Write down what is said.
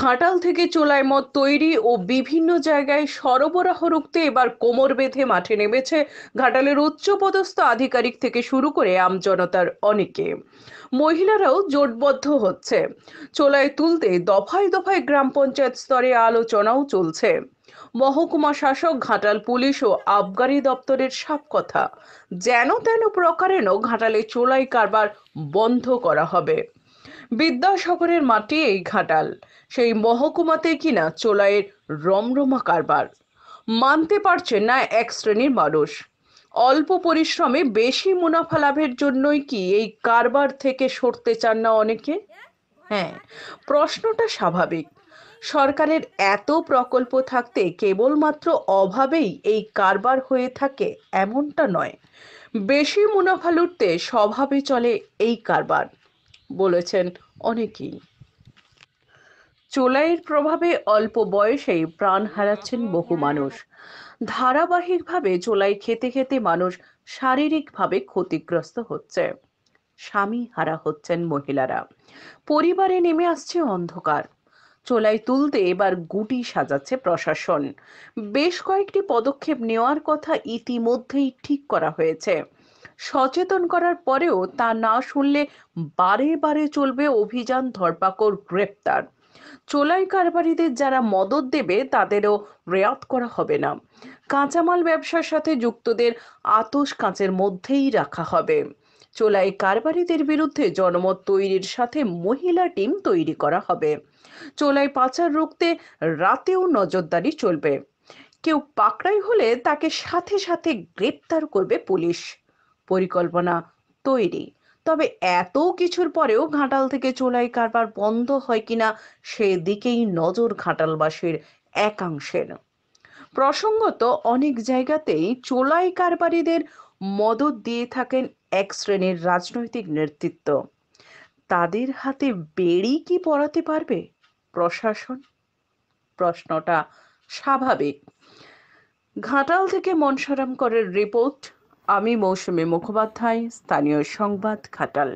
ঘাটাল থেকে চোলায় মদ তৈরি ও বিভিন্ন জায়গায় সরবরাহ রুখতে এবার কোমর বেঁধে মাঠে নেমেছে ঘাটালের উচ্চপদস্থ আধিকারিক থেকে শুরু করে আমজনতার অনেকে মহিলারাও জোটবদ্ধ হচ্ছে চোলায় তুলতে দফায় দফায় গ্রাম পঞ্চায়েত স্তরে আলোচনাও চলছে মহকুমা শাসক ঘাটাল পুলিশ ও আবগারি দপ্তরের সাপ কথা যেন তেন প্রকারেণ ঘাটালে চোলাই কারবার বন্ধ করা হবে বিদ্যাসাগরের মাটি এই ঘাটাল সেই মহকুমাতে কিনা চোলাইয়ের রমরমা কারবার মানতে পারছেন না এক শ্রেণীর মানুষ অল্প পরিশ্রমে বেশি মুনাফা লাভের জন্যই কি এই কারবার থেকে সরতে চান না অনেকে হ্যাঁ প্রশ্নটা স্বাভাবিক সরকারের এত প্রকল্প থাকতে কেবলমাত্র অভাবেই এই কারবার হয়ে থাকে এমনটা নয় বেশি মুনাফা লুটতে স্বভাবে চলে এই কারবার বলেছেন অনেকেই চোলাইয়ের প্রভাবে অল্প বয়সেই প্রাণ হারাচ্ছেন বহু মানুষ ধারাবাহিকভাবে চোলাই খেতে খেতে মানুষ শারীরিকভাবে ক্ষতিগ্রস্ত হচ্ছে স্বামী হারা হচ্ছেন মহিলারা পরিবারে নেমে আসছে অন্ধকার চোলাই তুলতে এবার গুটি সাজাচ্ছে প্রশাসন বেশ কয়েকটি পদক্ষেপ নেওয়ার কথা ইতিমধ্যেই ঠিক করা হয়েছে সচেতন করার পরেও তা না শুনলে বারে বারে চলবে অভিযান ধরপাকড় গ্রেপ্তার চোলাই কারবারিদের যারা মদত দেবে তাদেরও রেয়াত করা হবে না কাঁচামাল ব্যবসার সাথে যুক্তদের আতস কাঁচের মধ্যেই রাখা হবে চোলাই কারবারিদের বিরুদ্ধে জনমত তৈরির সাথে মহিলা টিম তৈরি করা হবে চোলাই পাচার রুখতে রাতেও নজরদারি চলবে কেউ পাকড়াই হলে তাকে সাথে সাথে গ্রেপ্তার করবে পুলিশ পরিকল্পনা তৈরি তবে এত কিছুর পরেও ঘাটাল থেকে চোলাই কারবার বন্ধ হয় কিনা সেদিকেই নজর ঘাটালবাসীর একাংশের প্রসঙ্গত অনেক জায়গাতেই চোলাই কারবারিদের মদত দিয়ে থাকেন এক শ্রেণীর রাজনৈতিক নেতৃত্ব তাদের হাতে বেড়ি কি পড়াতে পারবে প্রশাসন প্রশ্নটা স্বাভাবিক ঘাটাল থেকে মনসারাম করের রিপোর্ট আমি মৌসুমী মুখোপাধ্যায় স্থানীয় সংবাদ খাটাল